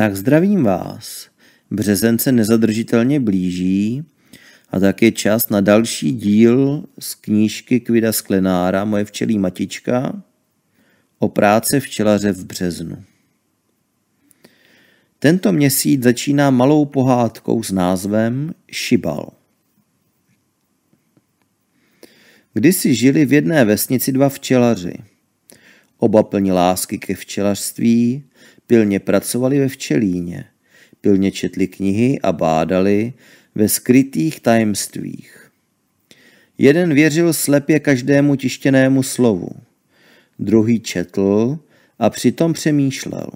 Tak zdravím vás. Březen se nezadržitelně blíží a tak je čas na další díl z knížky Kvida Sklenára Moje včelí matička o práce včelaře v březnu. Tento měsíc začíná malou pohádkou s názvem Šibal. Kdysi žili v jedné vesnici dva včelaři. Oba plní lásky ke včelařství Pilně pracovali ve včelíně, pilně četli knihy a bádali ve skrytých tajemstvích. Jeden věřil slepě každému tištěnému slovu, druhý četl a přitom přemýšlel.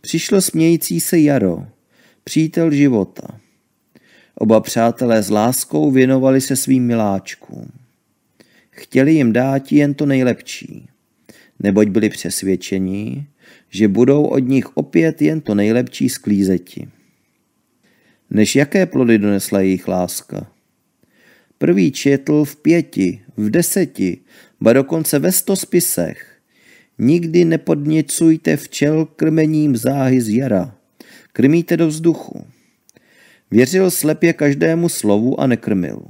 Přišlo smějící se jaro, přítel života. Oba přátelé s láskou věnovali se svým miláčkům. Chtěli jim dát jen to nejlepší, neboť byli přesvědčeni, že budou od nich opět jen to nejlepší sklízeti. Než jaké plody donesla jejich láska? Prvý četl v pěti, v deseti, ba dokonce ve sto spisech. Nikdy nepodněcujte včel krmením záhy z jara. Krmíte do vzduchu. Věřil slepě každému slovu a nekrmil.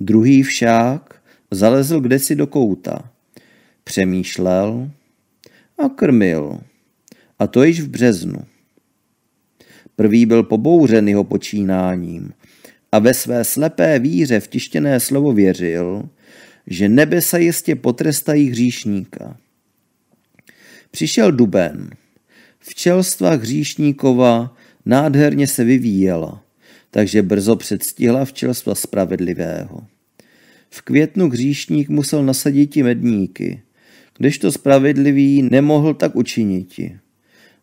Druhý však zalezl kdesi do kouta. Přemýšlel, a krmil. A to již v březnu. Prvý byl pobouřen jeho počínáním a ve své slepé víře v tištěné slovo věřil, že nebe se jistě potrestají hříšníka. Přišel duben. Včelstva hříšníkova nádherně se vyvíjela, takže brzo předstihla včelstva spravedlivého. V květnu hříšník musel nasadit i medníky, když to spravedlivý nemohl tak učinit,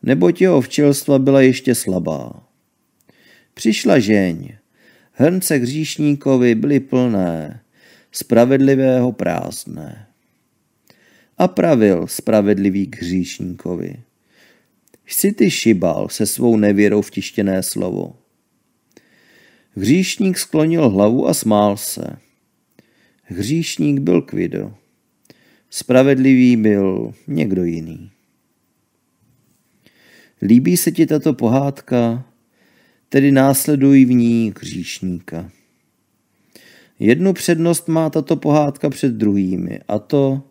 neboť jeho včelstva byla ještě slabá. Přišla žeň, hrnce hříšníkovi byly plné, spravedlivého prázdné. A pravil spravedlivý k hříšníkovi. Jsi ty šibal se svou nevěrou vtištěné slovo. Hříšník sklonil hlavu a smál se. Hříšník byl kvido. Spravedlivý byl někdo jiný. Líbí se ti tato pohádka, tedy následují v ní kříšníka. Jednu přednost má tato pohádka před druhými a to,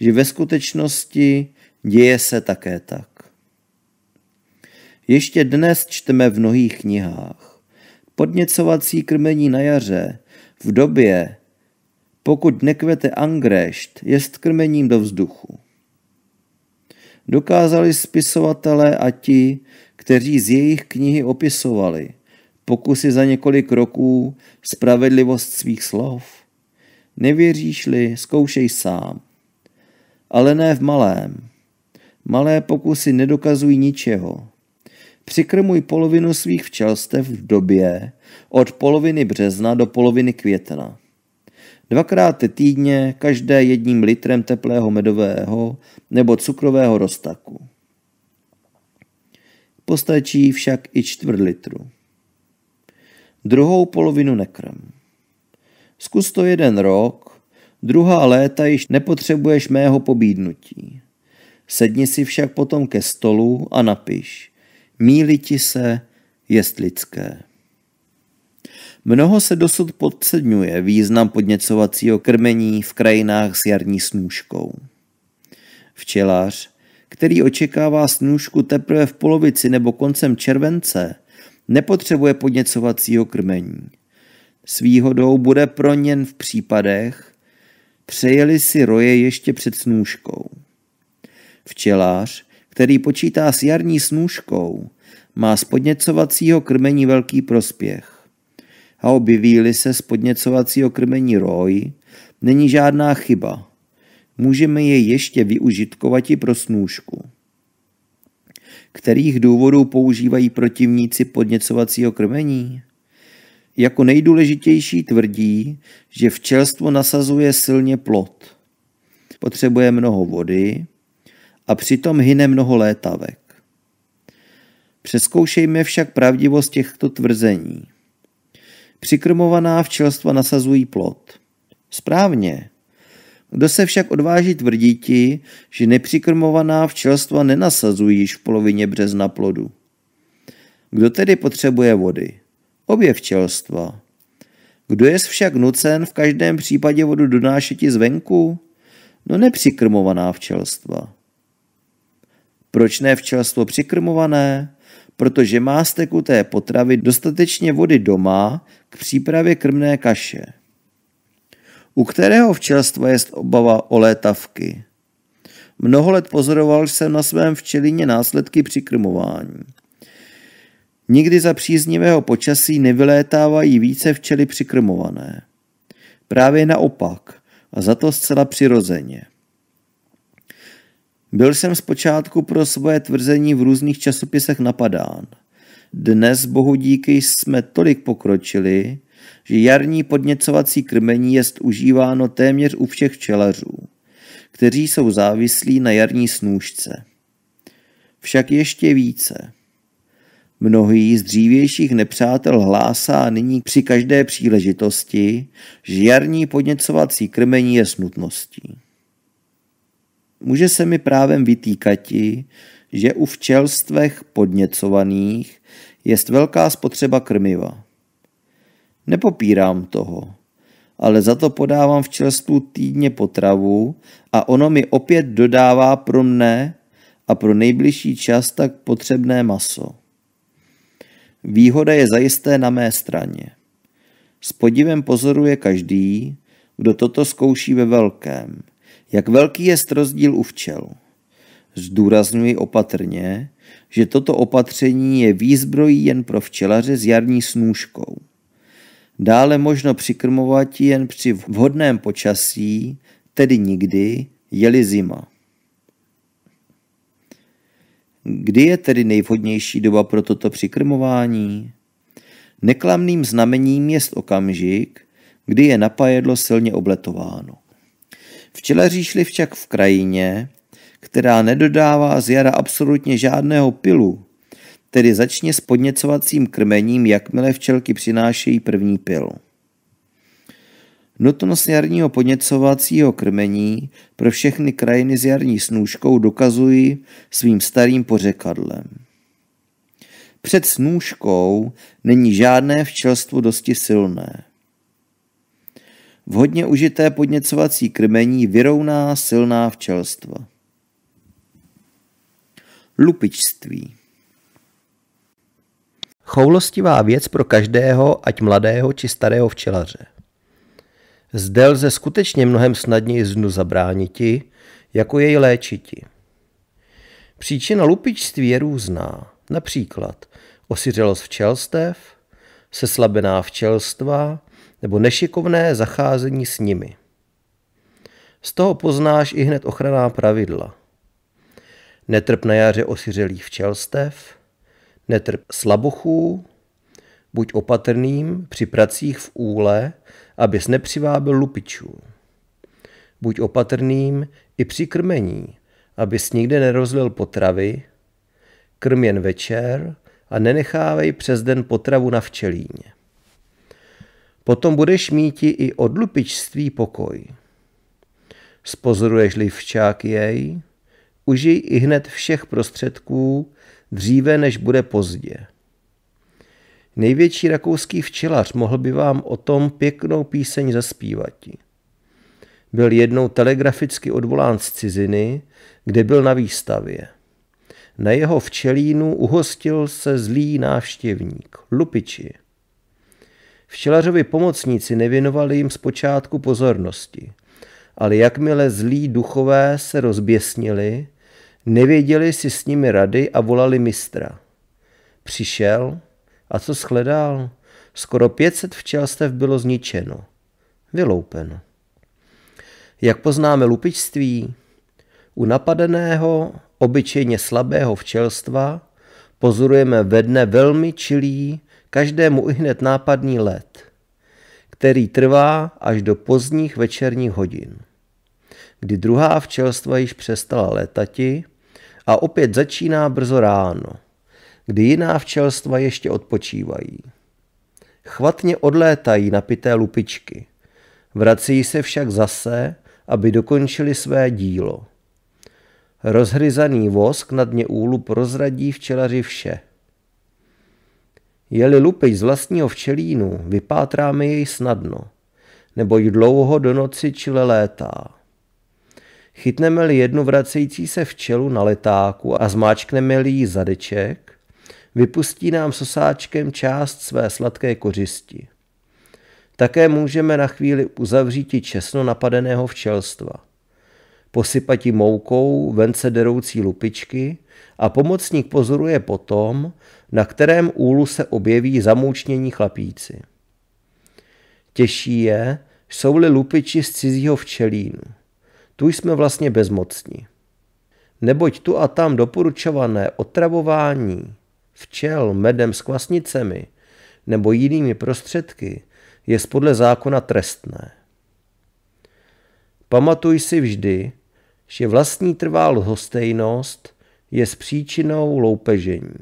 že ve skutečnosti děje se také tak. Ještě dnes čteme v mnohých knihách. Podněcovací krmení na jaře, v době, pokud nekvete angrešt, je krmením do vzduchu. Dokázali spisovatelé a ti, kteří z jejich knihy opisovali, pokusy za několik roků, spravedlivost svých slov? Nevěříš-li, zkoušej sám. Ale ne v malém. Malé pokusy nedokazují ničeho. Přikrmuj polovinu svých včelstev v době od poloviny března do poloviny května. Dvakrát týdně, každé jedním litrem teplého medového nebo cukrového roztaku. Postačí však i čtvrt litru. Druhou polovinu nekrm. Zkus to jeden rok, druhá léta již nepotřebuješ mého pobídnutí. Sedni si však potom ke stolu a napiš. Míli ti se, jest lidské. Mnoho se dosud podceňuje význam podněcovacího krmení v krajinách s jarní snůžkou. Včelař, který očekává snůžku teprve v polovici nebo koncem července, nepotřebuje podněcovacího krmení. S výhodou bude pro něn v případech, přejeli si roje ještě před snůžkou. Včelář, který počítá s jarní snůžkou, má z podněcovacího krmení velký prospěch a objeví-li se z podněcovacího krmení roj, není žádná chyba. Můžeme je ještě i pro snůžku. Kterých důvodů používají protivníci podněcovacího krmení? Jako nejdůležitější tvrdí, že včelstvo nasazuje silně plot. Potřebuje mnoho vody a přitom hyne mnoho létavek. Přeskoušejme však pravdivost těchto tvrzení. Přikrmovaná včelstva nasazují plod. Správně. Kdo se však odváží tvrditi, že nepřikrmovaná včelstva nenasazují již v polovině března plodu? Kdo tedy potřebuje vody? Obě včelstva. Kdo je však nucen v každém případě vodu donášeti zvenku? No nepřikrmovaná včelstva. Proč ne včelstvo přikrmované? protože má z tekuté potravy dostatečně vody doma k přípravě krmné kaše. U kterého včelstva je obava o létavky? Mnoho let pozoroval jsem na svém včelině následky při krmování. Nikdy za příznivého počasí nevylétávají více včely přikrmované. Právě naopak, a za to zcela přirozeně. Byl jsem zpočátku pro svoje tvrzení v různých časopisech napadán. Dnes, bohu díky, jsme tolik pokročili, že jarní podněcovací krmení jest užíváno téměř u všech čelařů, kteří jsou závislí na jarní snůžce. Však ještě více. Mnohý z dřívějších nepřátel hlásá nyní při každé příležitosti, že jarní podněcovací krmení je nutností. Může se mi právem vytýkati, že u včelstvech podněcovaných jest velká spotřeba krmiva. Nepopírám toho, ale za to podávám včelstvu týdně potravu a ono mi opět dodává pro mne a pro nejbližší čas tak potřebné maso. Výhoda je zajisté na mé straně. S podivem pozoruje každý, kdo toto zkouší ve velkém. Jak velký je rozdíl u včel? Zdůraznuji opatrně, že toto opatření je výzbrojí jen pro včelaře s jarní snůžkou. Dále možno přikrmovat jen při vhodném počasí, tedy nikdy, je-li zima. Kdy je tedy nejvhodnější doba pro toto přikrmování? Neklamným znamením je okamžik, kdy je napajedlo silně obletováno šli šlivčak v krajině, která nedodává z jara absolutně žádného pilu, tedy začně s podněcovacím krmením, jakmile včelky přinášejí první pil. Nutnost jarního podněcovacího krmení pro všechny krajiny s jarní snůžkou dokazují svým starým pořekadlem. Před snůžkou není žádné včelstvo dosti silné. Vhodně užité podněcovací krmení vyrovná silná včelstva. Lupičství Choulostivá věc pro každého, ať mladého či starého včelaře. Zde lze skutečně mnohem snadněji znu zabrániti, jako jej léčiti. Příčina lupičství je různá, například osiřelost včelstev, seslabená včelstva, nebo nešikovné zacházení s nimi. Z toho poznáš i hned ochranná pravidla. Netrp na jaře osiřelých včelstev, netrp slabochů, buď opatrným při pracích v úle, abys nepřivábil lupičů. Buď opatrným i při krmení, abys nikde nerozlil potravy, krm jen večer a nenechávej přes den potravu na včelíně. Potom budeš mít i od lupičství pokoj. Spozoruješ-li včák jej, užij i hned všech prostředků, dříve než bude pozdě. Největší rakouský včelař mohl by vám o tom pěknou píseň zaspívat. Byl jednou telegraficky odvolán z ciziny, kde byl na výstavě. Na jeho včelínu uhostil se zlý návštěvník, lupiči. Včelařovi pomocníci nevěnovali jim zpočátku pozornosti, ale jakmile zlí duchové se rozběsnili, nevěděli si s nimi rady a volali mistra. Přišel a co shledal? Skoro 500 včelstev bylo zničeno, vyloupeno. Jak poznáme lupičství? U napadeného, obyčejně slabého včelstva pozorujeme ve dne velmi čilý každému hned nápadný let, který trvá až do pozdních večerních hodin, kdy druhá včelstva již přestala letati a opět začíná brzo ráno, kdy jiná včelstva ještě odpočívají. Chvatně odlétají napité lupičky, vrací se však zase, aby dokončili své dílo. Rozhryzaný vosk na dně úlup rozradí včelaři vše – Jeli lupič z vlastního včelínu, vypátráme jej snadno, neboť dlouho do noci čile létá. Chytneme-li jednu vracející se včelu na letáku a zmáčkneme-li ji zadeček, vypustí nám sosáčkem část své sladké kořisti. Také můžeme na chvíli uzavříti česno napadeného včelstva. Posypati moukou vence deroucí lupičky a pomocník pozoruje potom, na kterém úlu se objeví zamoučnění chlapíci. Těžší je, jsou-li lupiči z cizího včelínu. Tu jsme vlastně bezmocní. Neboť tu a tam doporučované otravování včel medem s kvasnicemi nebo jinými prostředky je podle zákona trestné. Pamatuj si vždy, že vlastní trvá hostejnost je s příčinou loupežení.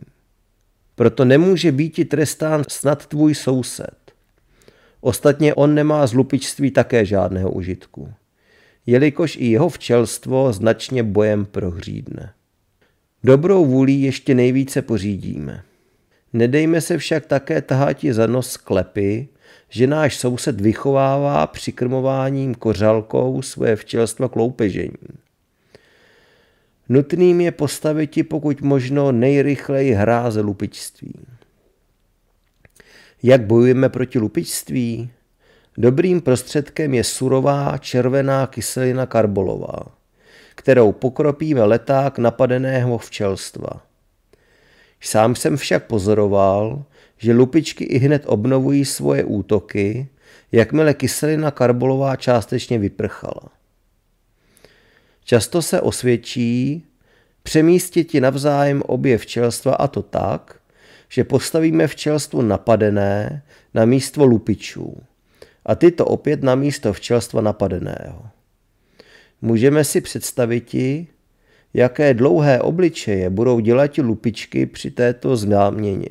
Proto nemůže být ti trestán snad tvůj soused. Ostatně on nemá z lupičství také žádného užitku, jelikož i jeho včelstvo značně bojem prohřídne. Dobrou vůli ještě nejvíce pořídíme. Nedejme se však také taháti za nos klepy, že náš soused vychovává přikrmováním kořalkou své včelstva kloupežením. loupežení. Nutným je ti pokud možno nejrychleji hráz lupičství. Jak bojujeme proti lupičství? Dobrým prostředkem je surová červená kyselina karbolová, kterou pokropíme leták napadeného včelstva. Sám jsem však pozoroval, že lupičky i hned obnovují svoje útoky, jakmile kyselina karbolová částečně vyprchala. Často se osvědčí přemístit ti navzájem obě včelstva a to tak, že postavíme včelstvo napadené na místo lupičů a tyto opět na místo včelstva napadeného. Můžeme si představit, jaké dlouhé obličeje budou dělat lupičky při této změně.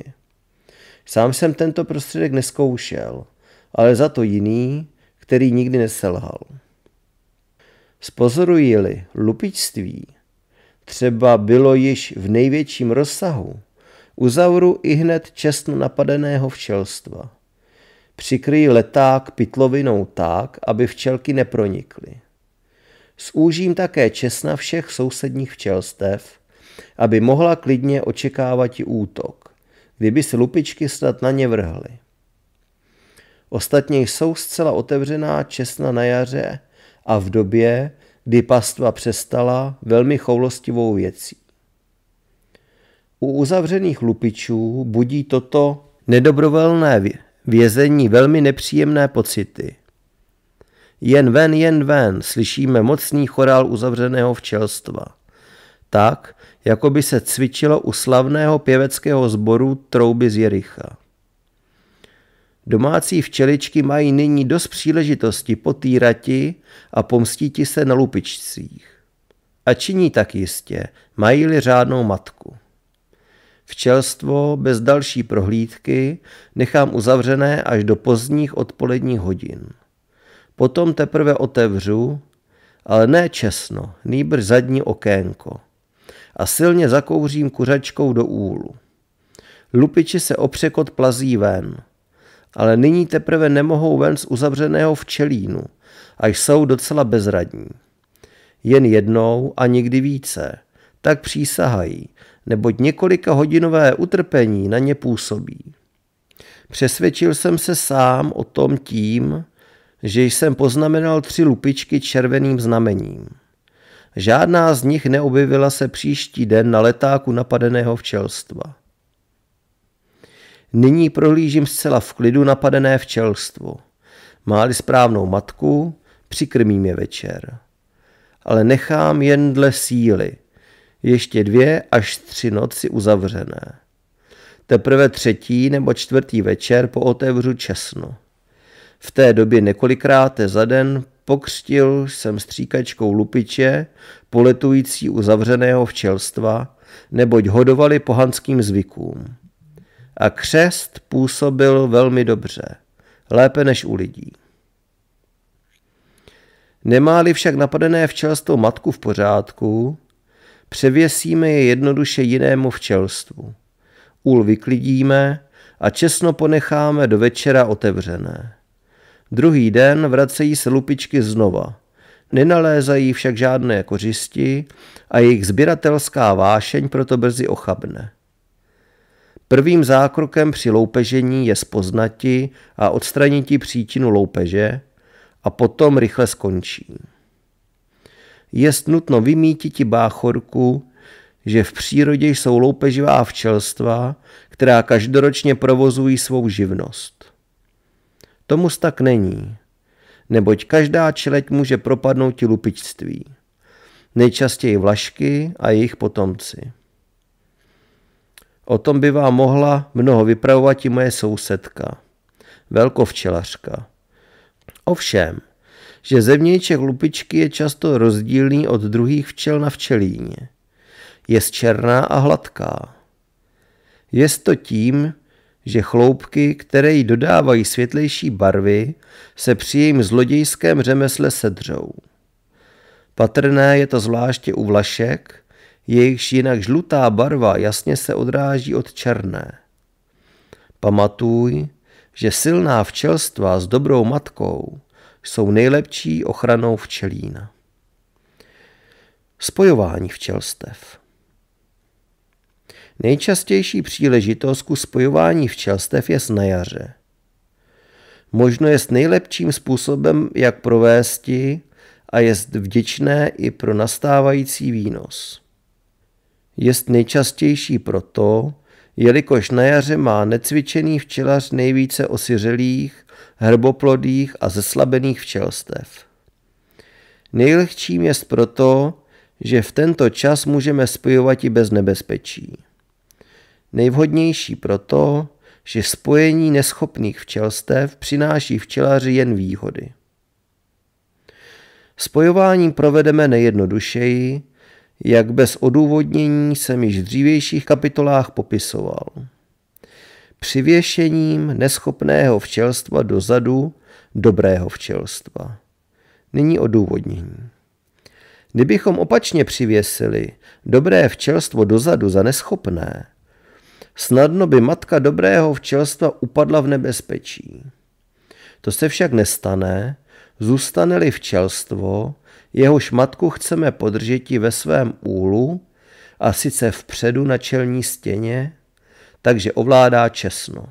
Sám jsem tento prostředek neskoušel, ale za to jiný, který nikdy neselhal. Spozorují li lupičství, třeba bylo již v největším rozsahu, uzavru i hned čestno napadeného včelstva. Přikryj leták pytlovinou tak, aby včelky nepronikly. Zúžím také česna všech sousedních včelstev, aby mohla klidně očekávat i útok, kdyby se lupičky snad na ně vrhly. Ostatně jsou zcela otevřená česna na jaře a v době, kdy pastva přestala velmi choulostivou věcí. U uzavřených lupičů budí toto nedobrovolné vězení velmi nepříjemné pocity. Jen ven, jen ven slyšíme mocný chorál uzavřeného včelstva. Tak, jako by se cvičilo u slavného pěveckého sboru Trouby z Jericha. Domácí včeličky mají nyní dost příležitosti potýrati a pomstíti se na lupičcích. A činí tak jistě, mají-li řádnou matku. Včelstvo bez další prohlídky nechám uzavřené až do pozdních odpoledních hodin. Potom teprve otevřu, ale ne česno, nýbrž zadní okénko. A silně zakouřím kuřačkou do úlu. Lupiči se opřekot plazí ven – ale nyní teprve nemohou ven z uzavřeného včelínu a jsou docela bezradní. Jen jednou a nikdy více. Tak přísahají, neboť několika hodinové utrpení na ně působí. Přesvědčil jsem se sám o tom tím, že jsem poznamenal tři lupičky červeným znamením. Žádná z nich neobjevila se příští den na letáku napadeného včelstva. Nyní prohlížím zcela v klidu napadené včelstvo. Máli správnou matku, přikrmím je večer. Ale nechám jen dle síly. Ještě dvě až tři noci uzavřené. Teprve třetí nebo čtvrtý večer pootevřu česno. V té době několikrát za den pokřtil jsem stříkačkou lupiče, poletující uzavřeného včelstva, neboť hodovali pohanským zvykům a křest působil velmi dobře, lépe než u lidí. Nemá-li však napadené včelstvo matku v pořádku, převěsíme je jednoduše jinému včelstvu. Úl vyklidíme a česno ponecháme do večera otevřené. Druhý den vracejí se lupičky znova. Nenalézají však žádné kořisti a jejich sběratelská vášeň proto brzy ochabne. Prvým zákrokem při loupežení je spoznati a odstranití příčinu loupeže a potom rychle skončí. Jest nutno ti báchorku, že v přírodě jsou loupeživá včelstva, která každoročně provozují svou živnost. Tomu tak není, neboť každá čeleť může propadnout ti lupičství, nejčastěji vlašky a jejich potomci. O tom by vám mohla mnoho vypravovat i moje sousedka, velkovčelařka. Ovšem, že zemějček lupičky je často rozdílný od druhých včel na včelíně. Je černá a hladká. Je to tím, že chloupky, které jí dodávají světlejší barvy, se při jejím zlodějském řemesle sedřou. Patrné je to zvláště u vlašek, jejichž jinak žlutá barva jasně se odráží od černé. Pamatuj, že silná včelstva s dobrou matkou jsou nejlepší ochranou včelína. Spojování včelstev Nejčastější příležitost ku spojování včelstev je na jaře. Možno jest nejlepším způsobem, jak provésti a jest vděčné i pro nastávající výnos jest nejčastější proto, jelikož na jaře má necvičený včelař nejvíce osiřelých, hrboplodých a zeslabených včelstev. Nejlehčím jest proto, že v tento čas můžeme spojovat i bez nebezpečí. Nejvhodnější proto, že spojení neschopných včelstev přináší včelaři jen výhody. Spojování provedeme nejjednodušeji, jak bez odůvodnění jsem již v dřívějších kapitolách popisoval. Přivěšením neschopného včelstva dozadu dobrého včelstva. Nyní odůvodnění. Kdybychom opačně přivěsili dobré včelstvo dozadu za neschopné, snadno by matka dobrého včelstva upadla v nebezpečí. To se však nestane, zůstane-li včelstvo jehož matku chceme podržeti ve svém úlu, a sice vpředu na čelní stěně, takže ovládá česno.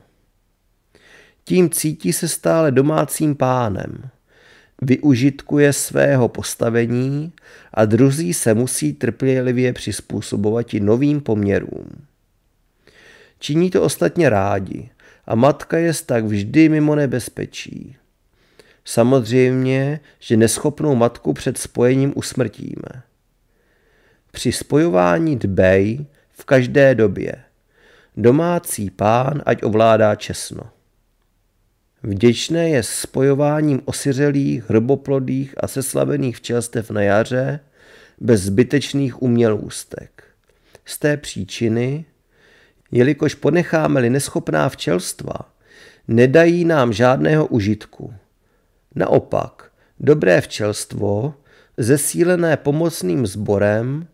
Tím cítí se stále domácím pánem, využitkuje svého postavení a druzí se musí trpělivě přizpůsobovat i novým poměrům. Činí to ostatně rádi a matka je tak vždy mimo nebezpečí. Samozřejmě, že neschopnou matku před spojením usmrtíme. Při spojování dbej v každé době. Domácí pán ať ovládá česno. Vděčné je spojováním osiřelých, hrboplodých a seslavených včelstev na jaře bez zbytečných umělůstek. Z té příčiny, jelikož ponecháme-li neschopná včelstva, nedají nám žádného užitku – Naopak, dobré včelstvo, zesílené pomocným sborem,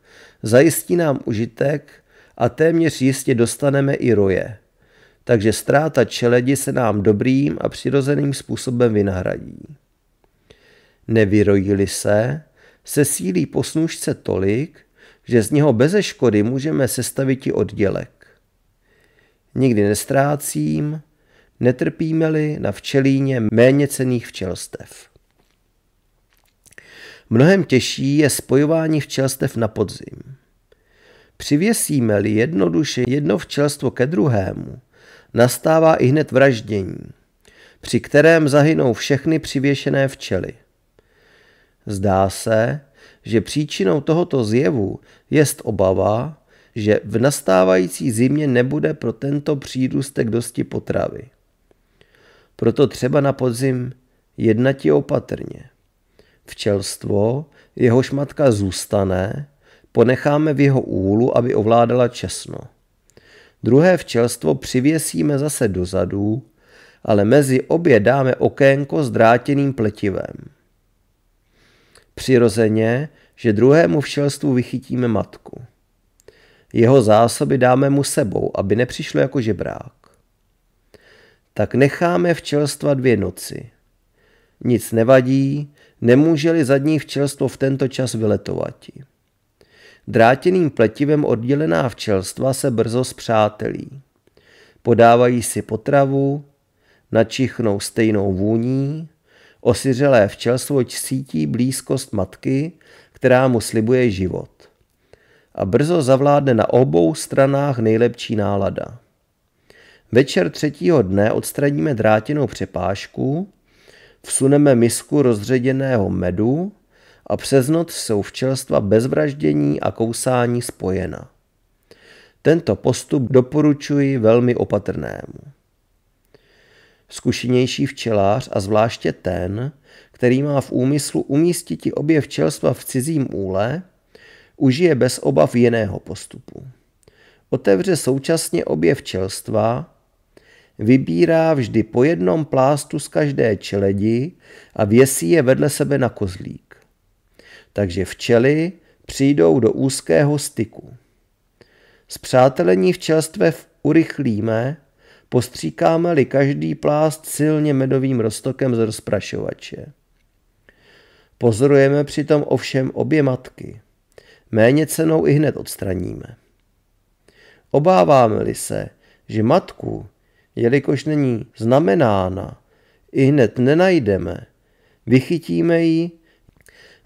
zajistí nám užitek a téměř jistě dostaneme i roje. Takže ztráta čeledi se nám dobrým a přirozeným způsobem vynahradí. Nevyrojili se, sesílí po snůžce tolik, že z něho beze škody můžeme sestavit i oddělek. Nikdy nestrácím, netrpíme-li na včelíně méně cených včelstev. Mnohem těžší je spojování včelstev na podzim. Přivěsíme-li jednoduše jedno včelstvo ke druhému, nastává i hned vraždění, při kterém zahynou všechny přivěšené včely. Zdá se, že příčinou tohoto zjevu jest obava, že v nastávající zimě nebude pro tento přírůstek dosti potravy. Proto třeba na podzim jednati opatrně. Včelstvo, jehož matka zůstane, ponecháme v jeho úlu, aby ovládala česno. Druhé včelstvo přivěsíme zase dozadu, ale mezi obě dáme okénko s drátěným pletivem. Přirozeně, že druhému včelstvu vychytíme matku. Jeho zásoby dáme mu sebou, aby nepřišlo jako žebrák tak necháme včelstva dvě noci. Nic nevadí, nemůže-li zadní včelstvo v tento čas vyletovat. Drátěným pletivem oddělená včelstva se brzo zpřátelí. Podávají si potravu, načichnou stejnou vůní, osiřelé včelstvo cítí blízkost matky, která mu slibuje život. A brzo zavládne na obou stranách nejlepší nálada. Večer třetího dne odstraníme drátěnou přepážku, vsuneme misku rozředěného medu a přes noc jsou včelstva bez vraždění a kousání spojena. Tento postup doporučuji velmi opatrnému. Zkušenější včelář a zvláště ten, který má v úmyslu umístit obě včelstva v cizím úle, užije bez obav jiného postupu. Otevře současně obě včelstva vybírá vždy po jednom plástu z každé čeledi a věsí je vedle sebe na kozlík. Takže včely přijdou do úzkého styku. Zpřátelení včelstev urychlíme, postříkáme-li každý plást silně medovým roztokem z rozprašovače. Pozorujeme přitom ovšem obě matky. Méně cenou i hned odstraníme. Obáváme-li se, že matku jelikož není znamenána, i hned nenajdeme, vychytíme ji,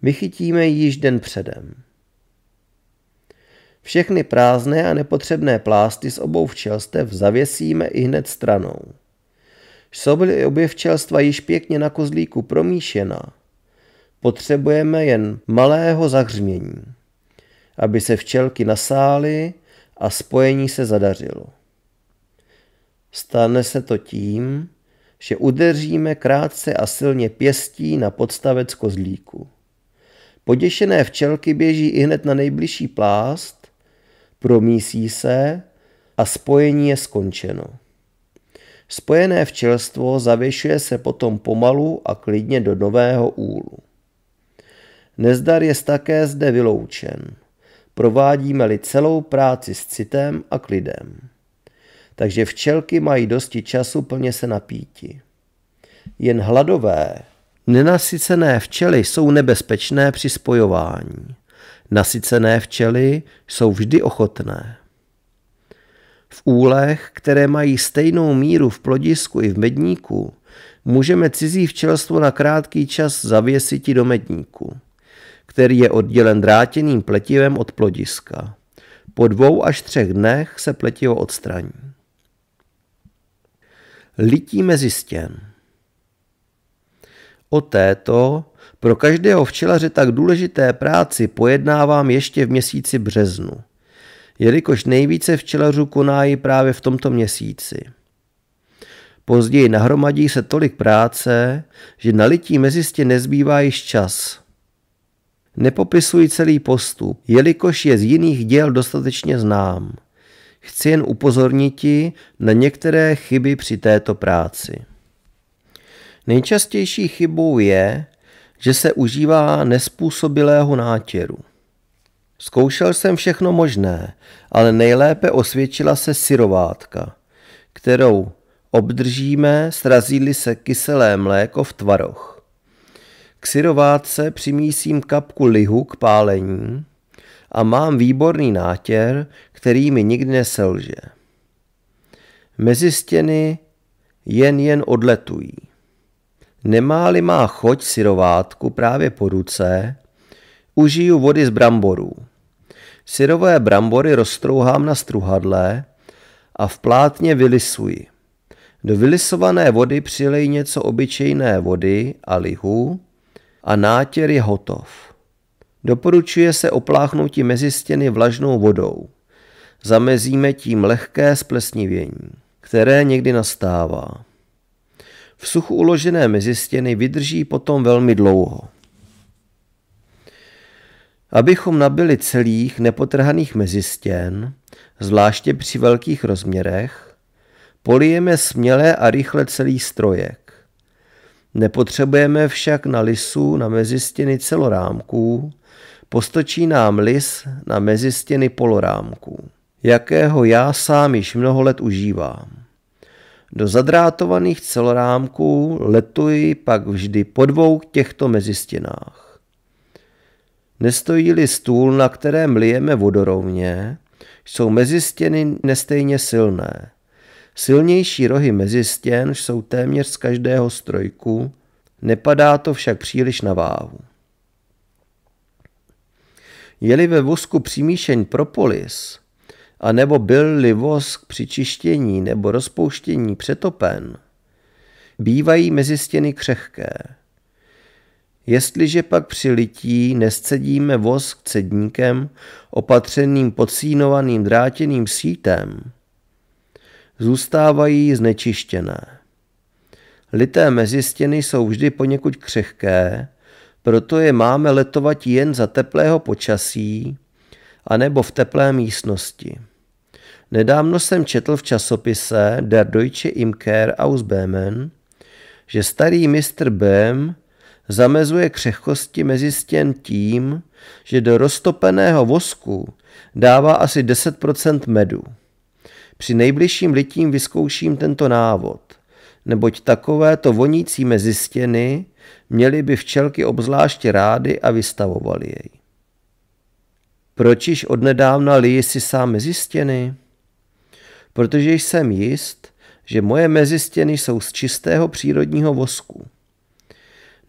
vychytíme ji již den předem. Všechny prázdné a nepotřebné plásty z obou včelstev zavěsíme i hned stranou. Jsou byly obě včelstva již pěkně na kozlíku promíšena. Potřebujeme jen malého zahřmění, aby se včelky nasály a spojení se zadařilo. Stane se to tím, že udeříme krátce a silně pěstí na podstavec kozlíku. Poděšené včelky běží i hned na nejbližší plást, promísí se a spojení je skončeno. Spojené včelstvo zavěšuje se potom pomalu a klidně do nového úlu. Nezdar je také zde vyloučen. Provádíme-li celou práci s citem a klidem takže včelky mají dosti času plně se napíti. Jen hladové, nenasycené včely jsou nebezpečné při spojování. Nasycené včely jsou vždy ochotné. V úlech, které mají stejnou míru v plodisku i v medníku, můžeme cizí včelstvo na krátký čas zavěsit do medníku, který je oddělen drátěným pletivem od plodiska. Po dvou až třech dnech se pletivo odstraní lití mezi stěn. O této pro každého včelaře tak důležité práci pojednávám ještě v měsíci březnu, jelikož nejvíce včelařů konájí právě v tomto měsíci. Později nahromadí se tolik práce, že na lití stě nezbývá již čas. Nepopisuji celý postup, jelikož je z jiných děl dostatečně znám. Chci jen ti na některé chyby při této práci. Nejčastější chybou je, že se užívá nespůsobilého nátěru. Zkoušel jsem všechno možné, ale nejlépe osvědčila se syrovátka, kterou obdržíme, srazí se kyselé mléko v tvaroch. K syrovátce přimísím kapku lihu k pálení, a mám výborný nátěr, který mi nikdy neselže. Mezi stěny jen jen odletují. Nemáli má choť syrovátku právě po ruce, užiju vody z bramborů. Syrové brambory roztrouhám na struhadle a v plátně vylisuji. Do vylisované vody přilej něco obyčejné vody a lihu a nátěr je hotov. Doporučuje se opláchnutí mezi stěny vlažnou vodou. Zamezíme tím lehké splesnivění, které někdy nastává. V suchu uložené mezi stěny vydrží potom velmi dlouho. Abychom nabili celých nepotrhaných mezistěn, zvláště při velkých rozměrech, polijeme směle a rychle celý strojek. Nepotřebujeme však na lisu na mezistěny celorámků, postočí nám lis na mezistěny polorámků, jakého já sám již mnoho let užívám. Do zadrátovaných celorámků letuji pak vždy po dvou těchto mezistěnách. Nestojí-li stůl, na kterém lijeme vodorovně, jsou mezistěny nestejně silné. Silnější rohy mezistěn jsou téměř z každého strojku, nepadá to však příliš na váhu. Je-li ve vosku přimíšen propolis, a nebo byl-li vosk při čištění nebo rozpouštění přetopen, bývají mezi stěny křehké. Jestliže pak při lití nescedíme vosk cedníkem opatřeným podsínovaným drátěným sítem, zůstávají znečištěné. Lité mezi stěny jsou vždy poněkud křehké proto je máme letovat jen za teplého počasí anebo v teplé místnosti. Nedávno jsem četl v časopise Der Deutsche Imker aus Bemen, že starý mistr Bem zamezuje křehkosti mezi stěn tím, že do roztopeného vosku dává asi 10% medu. Při nejbližším litím vyzkouším tento návod neboť takovéto vonící mezi stěny měly by včelky obzvláště rády a vystavovaly jej. Proč již odnedávna liji si sám mezi stěny? Protože jsem jist, že moje mezi stěny jsou z čistého přírodního vosku.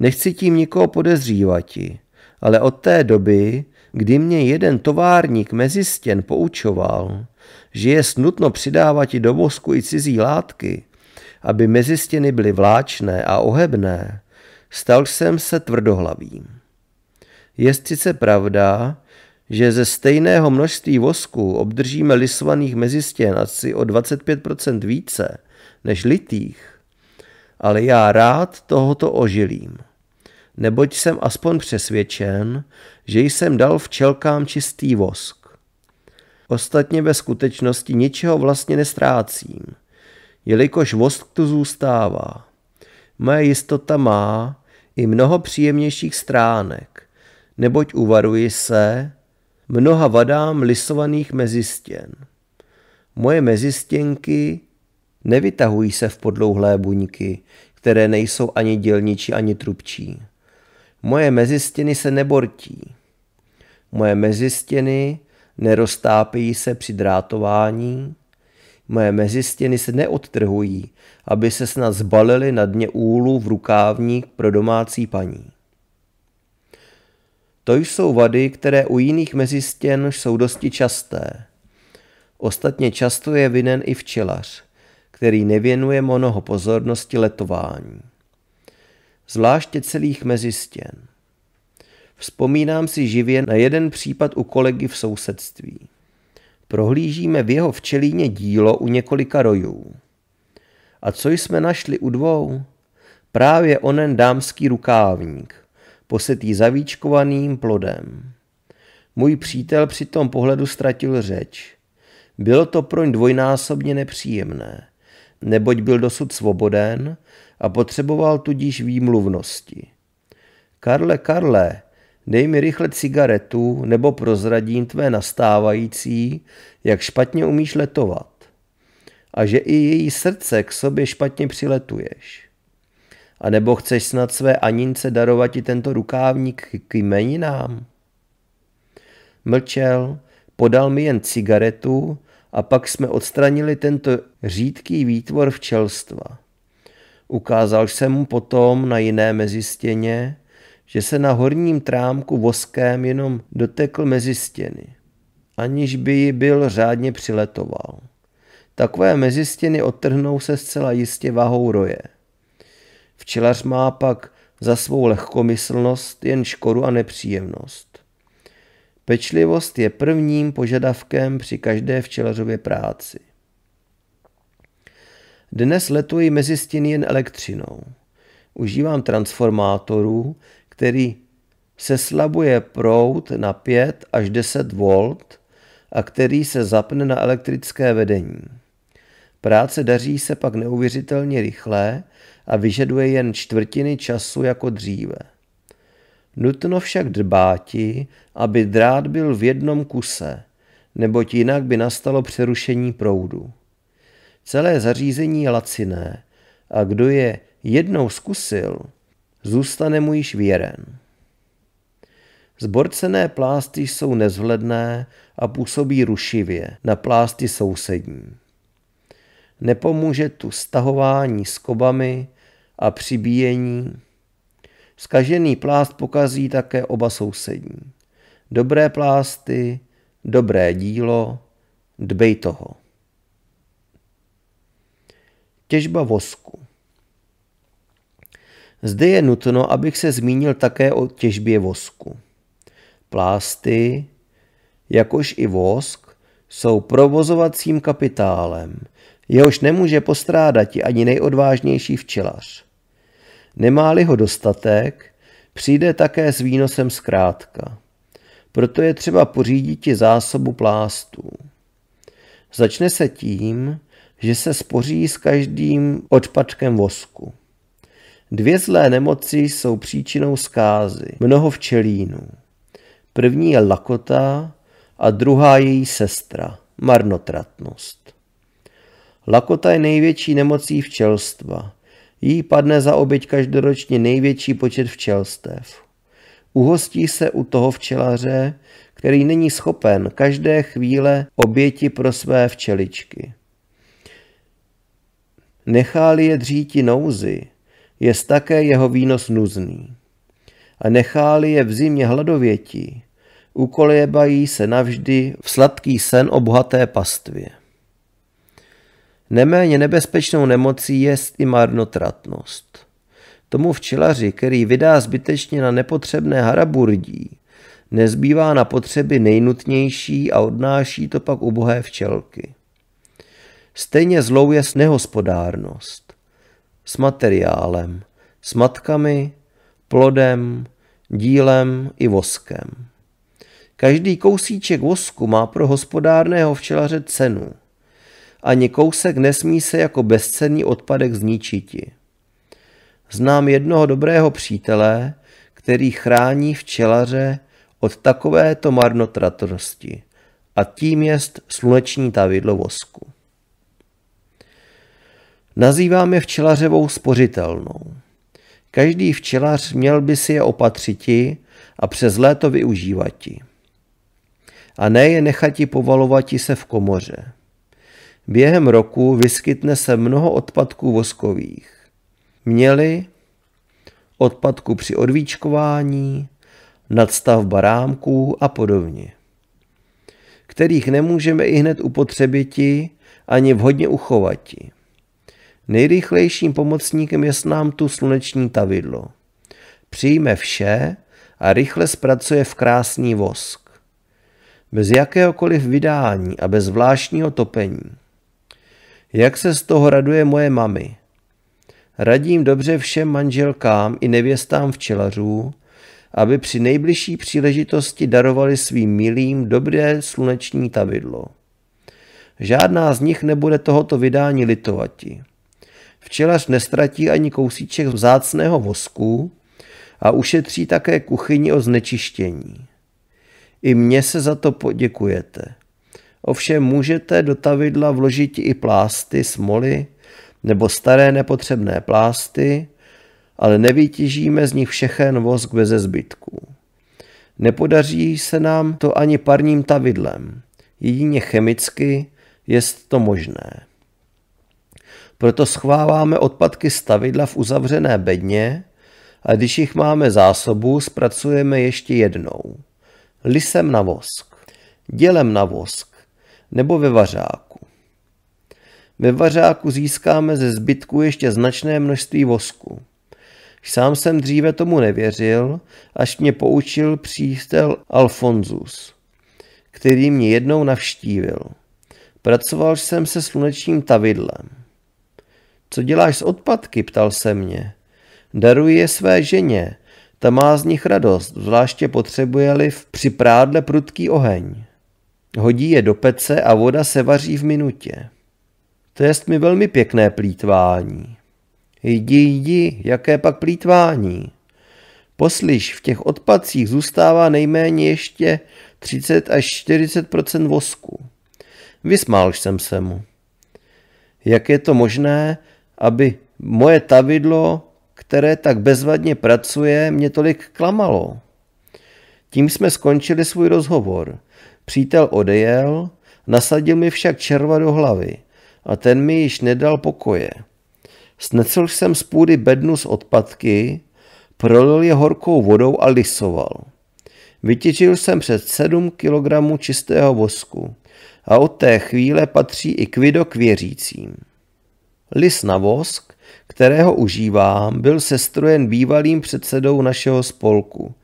Nechci tím nikoho podezřívati, ale od té doby, kdy mě jeden továrník mezi stěn poučoval, že je snutno přidávat i do vosku i cizí látky, aby mezi stěny byly vláčné a ohebné, stal jsem se tvrdohlavým. Je sice pravda, že ze stejného množství vosku obdržíme lisovaných stěn asi o 25% více než litých, ale já rád tohoto ožilím, neboť jsem aspoň přesvědčen, že jsem dal včelkám čistý vosk. Ostatně ve skutečnosti ničeho vlastně nestrácím – jelikož vosk tu zůstává. Moje jistota má i mnoho příjemnějších stránek, neboť uvaruji se mnoha vadám lisovaných mezistěn. Moje mezistěnky nevytahují se v podlouhlé buňky, které nejsou ani dělničí, ani trubčí. Moje mezistěny se nebortí. Moje mezistěny neroztápějí se při drátování, Mé mezistěny se neodtrhují, aby se snad zbalily na dně úlu v rukávník pro domácí paní. To jsou vady, které u jiných mezistěn jsou dosti časté. Ostatně často je vinen i včelař, který nevěnuje mnoho pozornosti letování. Zvláště celých mezistěn. Vzpomínám si živě na jeden případ u kolegy v sousedství prohlížíme v jeho včelíně dílo u několika rojů. A co jsme našli u dvou? Právě onen dámský rukávník, posetý zavíčkovaným plodem. Můj přítel při tom pohledu ztratil řeč. Bylo to pro ně dvojnásobně nepříjemné, neboť byl dosud svoboden a potřeboval tudíž výmluvnosti. Karle, Karle, Dej mi rychle cigaretu, nebo prozradím tvé nastávající, jak špatně umíš letovat. A že i její srdce k sobě špatně přiletuješ. A nebo chceš snad své Anince darovat i tento rukávník k jmeninám? Mlčel, podal mi jen cigaretu a pak jsme odstranili tento řídký výtvor včelstva. Ukázal jsem mu potom na jiné mezistěně, že se na horním trámku voskem jenom dotekl mezi stěny, aniž by ji byl řádně přiletoval. Takové mezi stěny odtrhnou se zcela jistě váhou roje. Včelař má pak za svou lehkomyslnost jen škodu a nepříjemnost. Pečlivost je prvním požadavkem při každé včelařově práci. Dnes letuji mezi stěny jen elektřinou. Užívám transformátorů, který seslabuje proud na 5 až 10 V a který se zapne na elektrické vedení. Práce daří se pak neuvěřitelně rychle a vyžaduje jen čtvrtiny času jako dříve. Nutno však dbáti, aby drát byl v jednom kuse, neboť jinak by nastalo přerušení proudu. Celé zařízení je laciné a kdo je jednou zkusil, zůstane mu již věren. Zborcené plásty jsou nezhledné a působí rušivě na plásty sousední. Nepomůže tu stahování skobami a přibíjení. Skažený plást pokazí také oba sousední. Dobré plásty, dobré dílo, dbej toho. Těžba vosku. Zde je nutno, abych se zmínil také o těžbě vosku. Plásty, jakož i vosk, jsou provozovacím kapitálem, jehož nemůže postrádat i ani nejodvážnější včelař. Nemá-li ho dostatek, přijde také s výnosem zkrátka. Proto je třeba pořídit i zásobu plástů. Začne se tím, že se spoří s každým odpadkem vosku. Dvě zlé nemoci jsou příčinou zkázy mnoho včelínů. První je lakota a druhá její sestra, marnotratnost. Lakota je největší nemocí včelstva. Jí padne za oběť každoročně největší počet včelstev. Uhostí se u toho včelaře, který není schopen každé chvíle oběti pro své včeličky. Nechá-li je dříti nouzy, jest také jeho výnos nuzný. A necháli je v zimě hladověti, ukolébají se navždy v sladký sen o bohaté pastvě. Neméně nebezpečnou nemocí je i marnotratnost. Tomu včelaři, který vydá zbytečně na nepotřebné haraburdí, nezbývá na potřeby nejnutnější a odnáší to pak ubohé včelky. Stejně zlou je nehospodárnost s materiálem, s matkami, plodem, dílem i voskem. Každý kousíček vosku má pro hospodárného včelaře cenu. Ani kousek nesmí se jako bezcenný odpadek zničiti. Znám jednoho dobrého přítele, který chrání včelaře od takovéto marnotratnosti a tím jest sluneční tavidlo vosku. Nazývám je včelařevou spořitelnou. Každý včelař měl by si je opatřiti a přes léto využívati. A ne je nechati povalovati se v komoře. Během roku vyskytne se mnoho odpadků voskových. Měli odpadku při odvíčkování, nadstavba rámků a podobně, kterých nemůžeme i hned upotřebiti ani vhodně uchovati. Nejrychlejším pomocníkem je s nám tu sluneční tavidlo. Přijme vše a rychle zpracuje v krásný vosk. Bez jakéhokoliv vydání a bez zvláštního topení. Jak se z toho raduje moje mami? Radím dobře všem manželkám i nevěstám včelařů, aby při nejbližší příležitosti darovali svým milým dobré sluneční tavidlo. Žádná z nich nebude tohoto vydání litovati. Včelař nestratí ani kousíček vzácného vosku a ušetří také kuchyni o znečištění. I mně se za to poděkujete. Ovšem můžete do tavidla vložit i plásty, smoly nebo staré nepotřebné plásty, ale nevytěžíme z nich všechen vosk beze zbytků. Nepodaří se nám to ani parním tavidlem. Jedině chemicky jest to možné. Proto schváváme odpadky stavidla v uzavřené bedně a když jich máme zásobu, zpracujeme ještě jednou. Lisem na vosk, dělem na vosk nebo ve vařáku. Ve vařáku získáme ze zbytku ještě značné množství vosku. Sám jsem dříve tomu nevěřil, až mě poučil přístel Alfonsus, který mě jednou navštívil. Pracoval jsem se slunečním tavidlem. Co děláš s odpadky, ptal se mě. Daruji je své ženě, ta má z nich radost, zvláště potřebuje-li v připrádle prudký oheň. Hodí je do pece a voda se vaří v minutě. To jest mi velmi pěkné plítvání. Jdi, jdi, jaké pak plítvání. Poslyš, v těch odpadcích zůstává nejméně ještě 30 až 40 vosku. Vysmál jsem se mu. Jak je to možné, aby moje tavidlo, které tak bezvadně pracuje, mě tolik klamalo. Tím jsme skončili svůj rozhovor. Přítel odejel, nasadil mi však červa do hlavy a ten mi již nedal pokoje. Snesl jsem z půdy bednu z odpadky, prolil je horkou vodou a lisoval. Vytěžil jsem před 7 kilogramů čistého vosku a od té chvíle patří i kvido k věřícím. Lis na vosk, kterého užívám, byl sestrojen bývalým předsedou našeho spolku,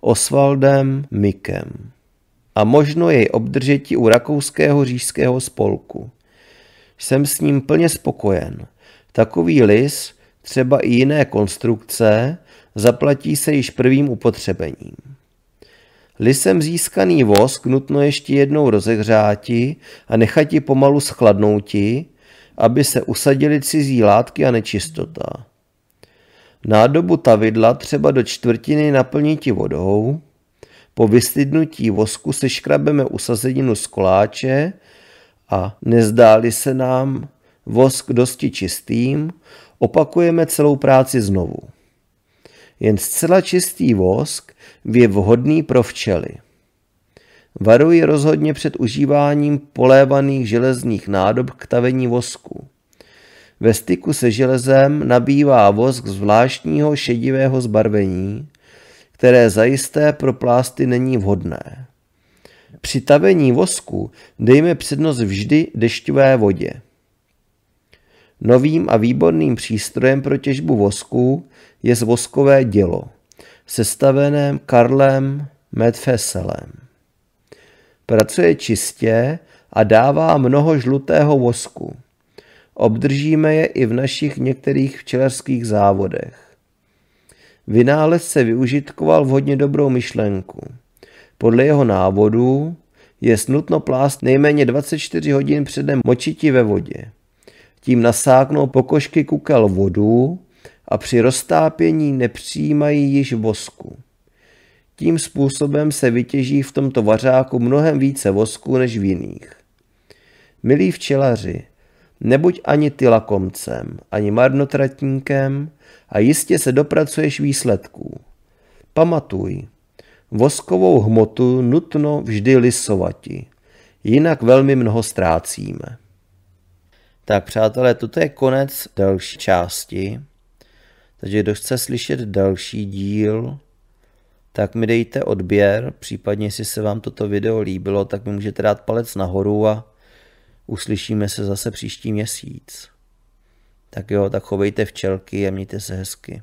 Osvaldem Mikem. A možno jej obdržeti u rakouského řížského spolku. Jsem s ním plně spokojen. Takový lis, třeba i jiné konstrukce, zaplatí se již prvým upotřebením. Lisem získaný vosk nutno ještě jednou rozehřáti a nechati pomalu schladnouti, aby se usadili cizí látky a nečistota. Nádobu tavidla třeba do čtvrtiny naplníti vodou, po vystydnutí vosku se škrabeme usazeninu z koláče a nezdáli se nám vosk dosti čistým, opakujeme celou práci znovu. Jen zcela čistý vosk je vhodný pro včely. Varuji rozhodně před užíváním polévaných železných nádob k tavení vosku. Ve styku se železem nabývá vosk zvláštního šedivého zbarvení, které zajisté pro plásty není vhodné. Při tavení vosku dejme přednost vždy dešťové vodě. Novým a výborným přístrojem pro těžbu vosku je zvoskové dělo, sestaveném Karlem Medfeselem. Pracuje čistě a dává mnoho žlutého vosku. Obdržíme je i v našich některých včelařských závodech. Vynález se využitkoval vhodně dobrou myšlenku. Podle jeho návodu je snutno plást nejméně 24 hodin předem močití ve vodě. Tím nasáknou pokožky kukel vodu a při roztápění nepřijímají již vosku. Tím způsobem se vytěží v tomto vařáku mnohem více vosku než v jiných. Milí včelaři, nebuď ani ty lakomcem, ani marnotratníkem a jistě se dopracuješ výsledků. Pamatuj, voskovou hmotu nutno vždy lisovati, jinak velmi mnoho ztrácíme. Tak přátelé, toto je konec další části, takže kdo chce slyšet další díl, tak mi dejte odběr, případně jestli se vám toto video líbilo, tak mi můžete dát palec nahoru a uslyšíme se zase příští měsíc. Tak jo, tak chovejte včelky a mějte se hezky.